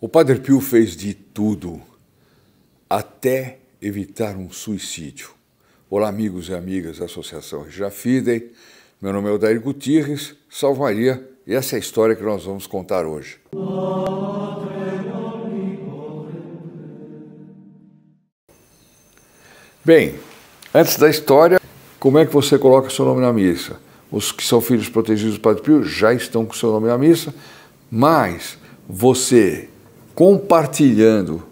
O Padre Pio fez de tudo, até evitar um suicídio. Olá, amigos e amigas da Associação Regina Meu nome é Odair Gutierrez, Salvaria, e essa é a história que nós vamos contar hoje. Bem, antes da história, como é que você coloca seu nome na missa? Os que são filhos protegidos do Padre Pio já estão com seu nome na missa, mas você compartilhando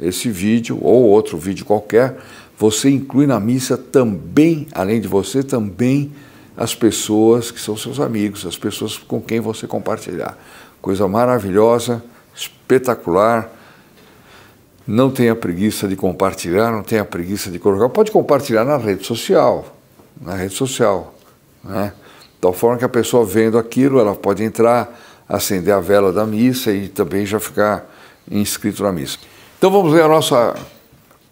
esse vídeo ou outro vídeo qualquer, você inclui na missa também, além de você, também as pessoas que são seus amigos, as pessoas com quem você compartilhar. Coisa maravilhosa, espetacular. Não tenha preguiça de compartilhar, não tenha preguiça de colocar. Pode compartilhar na rede social, na rede social, né? Tal forma que a pessoa vendo aquilo, ela pode entrar, acender a vela da missa e também já ficar inscrito na missa. Então vamos ver a nossa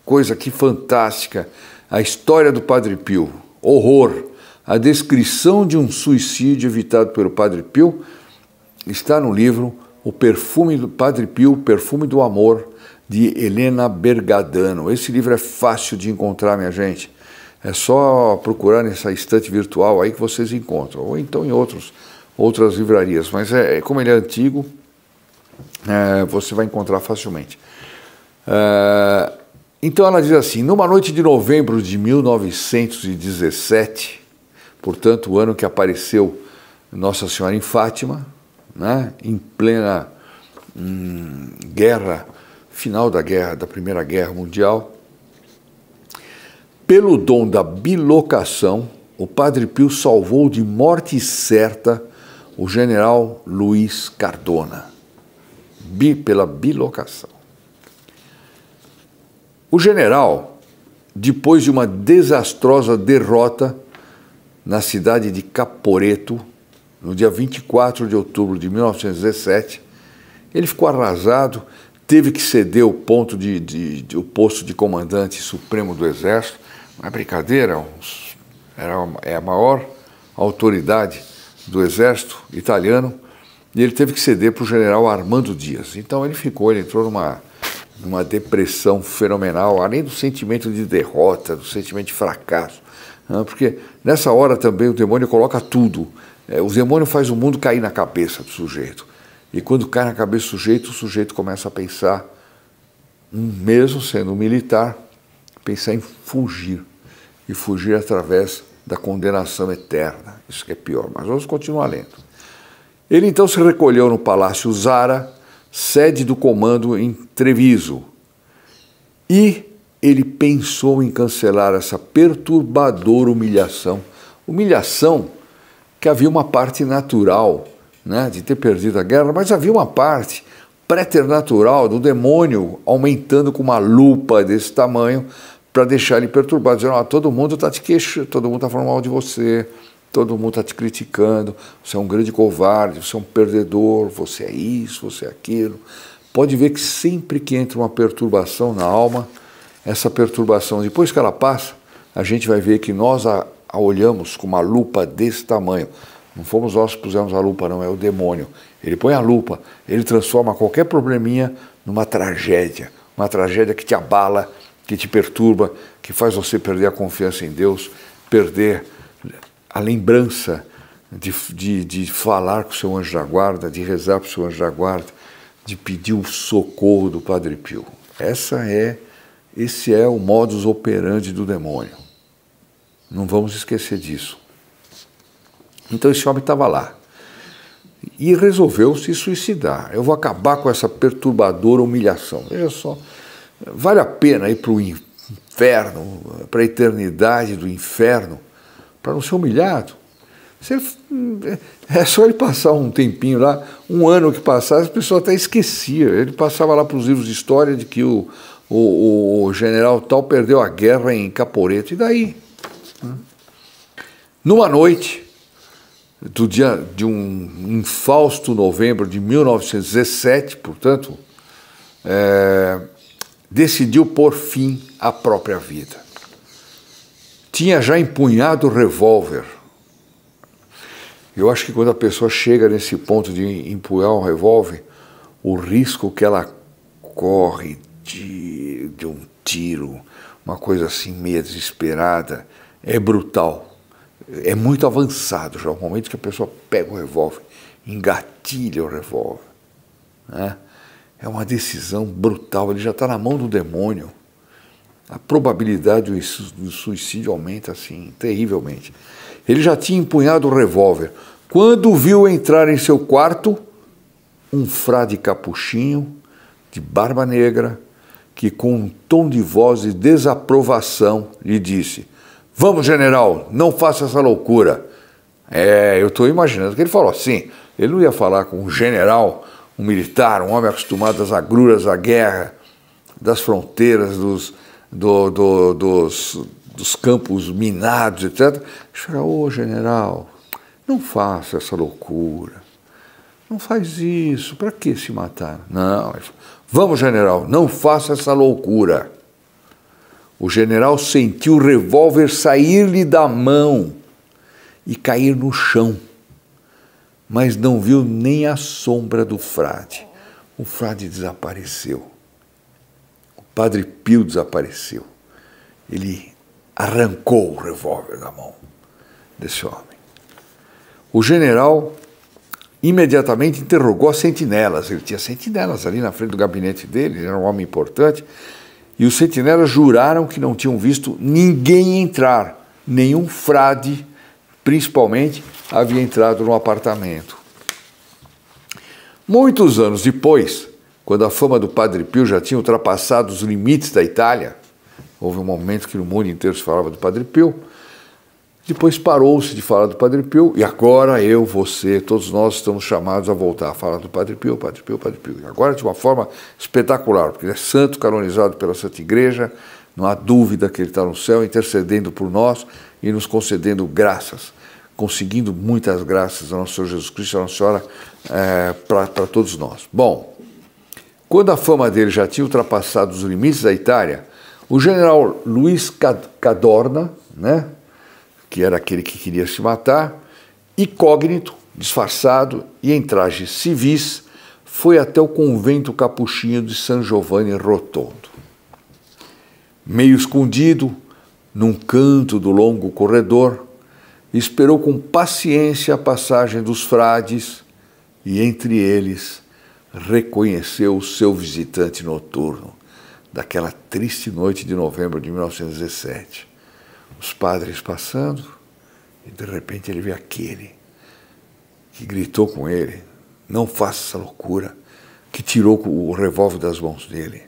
coisa aqui fantástica, a história do Padre Pio. Horror! A descrição de um suicídio evitado pelo Padre Pio está no livro O Perfume do Padre Pio, Perfume do Amor, de Helena Bergadano. Esse livro é fácil de encontrar, minha gente. É só procurar nessa estante virtual aí que vocês encontram, ou então em outros, outras livrarias. Mas é, é como ele é antigo, é, você vai encontrar facilmente. É, então ela diz assim: numa noite de novembro de 1917, portanto, o ano que apareceu Nossa Senhora em Fátima, né, em plena hum, guerra, final da guerra, da Primeira Guerra Mundial, pelo dom da bilocação, o Padre Pio salvou de morte certa o general Luiz Cardona bi, pela bilocação. O general, depois de uma desastrosa derrota na cidade de Caporeto, no dia 24 de outubro de 1917, ele ficou arrasado, teve que ceder o, ponto de, de, de o posto de comandante supremo do Exército. Não é brincadeira, é era, é a maior autoridade do Exército italiano e ele teve que ceder para o general Armando Dias. Então ele ficou, ele entrou numa, numa depressão fenomenal, além do sentimento de derrota, do sentimento de fracasso. Né? Porque nessa hora também o demônio coloca tudo. É, o demônio faz o mundo cair na cabeça do sujeito. E quando cai na cabeça do sujeito, o sujeito começa a pensar, hum, mesmo sendo um militar, pensar em fugir. E fugir através da condenação eterna. Isso que é pior. Mas vamos continuar lendo. Ele então se recolheu no Palácio Zara, sede do comando em Treviso, e ele pensou em cancelar essa perturbadora humilhação. Humilhação que havia uma parte natural né, de ter perdido a guerra, mas havia uma parte preternatural do demônio aumentando com uma lupa desse tamanho para deixar ele perturbado, dizendo, ah, todo mundo está te queixando, todo mundo está falando mal de você, Todo mundo está te criticando, você é um grande covarde, você é um perdedor, você é isso, você é aquilo. Pode ver que sempre que entra uma perturbação na alma, essa perturbação, depois que ela passa, a gente vai ver que nós a, a olhamos com uma lupa desse tamanho. Não fomos nós que pusemos a lupa, não, é o demônio. Ele põe a lupa, ele transforma qualquer probleminha numa tragédia. Uma tragédia que te abala, que te perturba, que faz você perder a confiança em Deus, perder a lembrança de, de, de falar com o seu anjo da guarda, de rezar para o seu anjo da guarda, de pedir o socorro do Padre Pio. Essa é, esse é o modus operandi do demônio. Não vamos esquecer disso. Então esse homem estava lá e resolveu se suicidar. Eu vou acabar com essa perturbadora humilhação. Veja só, vale a pena ir para o inferno, para a eternidade do inferno, para não ser humilhado. Se ele, hum, é, é só ele passar um tempinho lá, um ano que passasse, a pessoa até esquecia. Ele passava lá para os livros de história de que o, o, o, general tal perdeu a guerra em Caporeto. E daí? Hum? Numa noite do dia de um infausto novembro de 1917, portanto, é, decidiu por fim à própria vida tinha já empunhado o revólver. Eu acho que quando a pessoa chega nesse ponto de empunhar um revólver, o risco que ela corre de, de um tiro, uma coisa assim meio desesperada, é brutal. É muito avançado já o momento que a pessoa pega o revólver, engatilha o revólver. Né? É uma decisão brutal, ele já está na mão do demônio a probabilidade do suicídio aumenta assim terrivelmente. Ele já tinha empunhado o revólver quando viu entrar em seu quarto um frade capuchinho de barba negra que com um tom de voz de desaprovação lhe disse: "Vamos, general, não faça essa loucura". É, eu estou imaginando que ele falou assim. Ele não ia falar com um general, um militar, um homem acostumado às agruras, à guerra, das fronteiras, dos do, do, dos, dos campos minados, etc. Chega, ô oh, general, não faça essa loucura, não faz isso, para que se matar? Não, vamos general, não faça essa loucura. O general sentiu o revólver sair-lhe da mão e cair no chão, mas não viu nem a sombra do frade. O frade desapareceu. Padre Pio desapareceu. Ele arrancou o revólver da mão desse homem. O general imediatamente interrogou as sentinelas. Ele tinha sentinelas ali na frente do gabinete dele, ele era um homem importante. E os sentinelas juraram que não tinham visto ninguém entrar, nenhum frade, principalmente, havia entrado no apartamento. Muitos anos depois, quando a fama do Padre Pio já tinha ultrapassado os limites da Itália, houve um momento que no mundo inteiro se falava do Padre Pio, depois parou-se de falar do Padre Pio e agora eu, você, todos nós estamos chamados a voltar a falar do Padre Pio, Padre Pio, Padre Pio. E agora de uma forma espetacular, porque ele é santo, canonizado pela Santa Igreja, não há dúvida que ele está no céu intercedendo por nós e nos concedendo graças, conseguindo muitas graças ao nosso Senhor Jesus Cristo, à Nossa Senhora, é, eh, para todos nós. Bom, quando a fama dele já tinha ultrapassado os limites da Itália, o general Luiz Cadorna, né, que era aquele que queria se matar, incógnito, disfarçado e em trajes civis, foi até o convento capuchinho de San Giovanni Rotondo. Meio escondido, num canto do longo corredor, esperou com paciência a passagem dos frades e, entre eles, reconheceu o seu visitante noturno daquela triste noite de novembro de 1917. Os padres passando, e de repente ele vê aquele que gritou com ele: Não faça essa loucura, que tirou o revólver das mãos dele.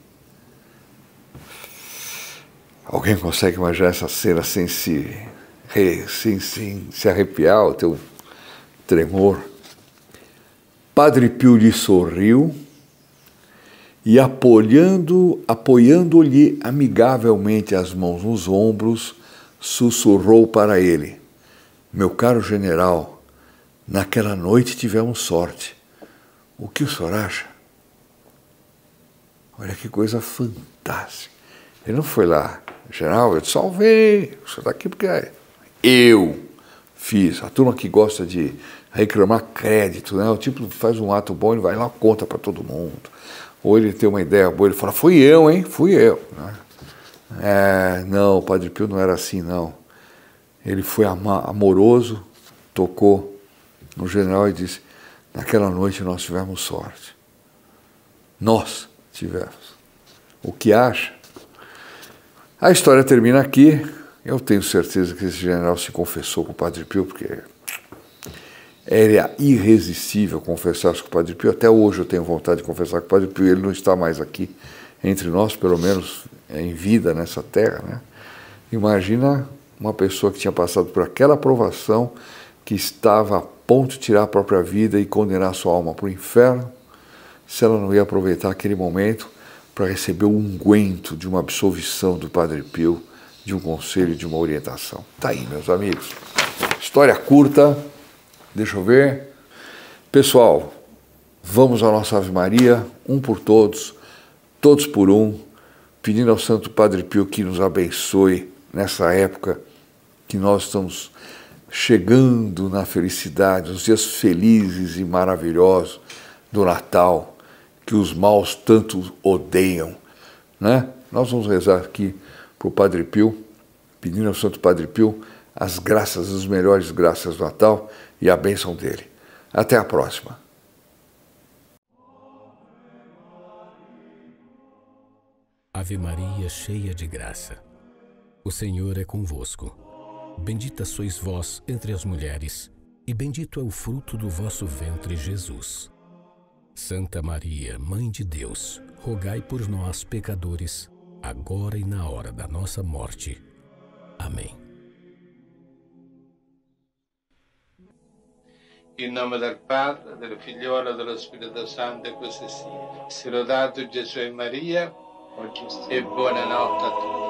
Alguém consegue imaginar essa cena sem se, sem, sem se arrepiar o teu tremor? Padre Pio lhe sorriu e, apoiando-lhe apoiando amigavelmente as mãos nos ombros, sussurrou para ele: Meu caro general, naquela noite tivemos sorte. O que o senhor acha? Olha que coisa fantástica. Ele não foi lá, general, eu te salvei, o senhor está aqui porque é eu fiz. A turma que gosta de reclamar crédito, né? O tipo faz um ato bom, ele vai lá conta para todo mundo. Ou ele tem uma ideia boa, ele fala, fui eu, hein? Fui eu. Né? É, não, o Padre Pio não era assim, não. Ele foi amoroso, tocou no general e disse, naquela noite nós tivemos sorte. Nós tivemos. O que acha? A história termina aqui. Eu tenho certeza que esse general se confessou com o Padre Pio, porque era irresistível confessar com o Padre Pio. Até hoje eu tenho vontade de confessar com o Padre Pio. Ele não está mais aqui entre nós, pelo menos é, em vida nessa terra. Né? Imagina uma pessoa que tinha passado por aquela provação, que estava a ponto de tirar a própria vida e condenar sua alma para o inferno, se ela não ia aproveitar aquele momento para receber o unguento de uma absolvição do Padre Pio, de um conselho, de uma orientação. Tá aí, meus amigos. História curta, Deixa eu ver. Pessoal, vamos à nossa Ave Maria, um por todos, todos por um, pedindo ao Santo Padre Pio que nos abençoe nessa época que nós estamos chegando na felicidade, nos dias felizes e maravilhosos do Natal, que os maus tanto odeiam. Né? Nós vamos rezar aqui para o Padre Pio, pedindo ao Santo Padre Pio as graças, as melhores graças do Natal e a bênção dele. Até a próxima. Ave Maria, cheia de graça. O Senhor é convosco. Bendita sois vós entre as mulheres, e bendito é o fruto do vosso ventre, Jesus. Santa Maria, Mãe de Deus, rogai por nós, pecadores, agora e na hora da nossa morte. Amém. In nome del Padre, del Figliolo e dello Spirito Santo e così sia. Si lodato Gesù e Maria e buonanotte a tutti.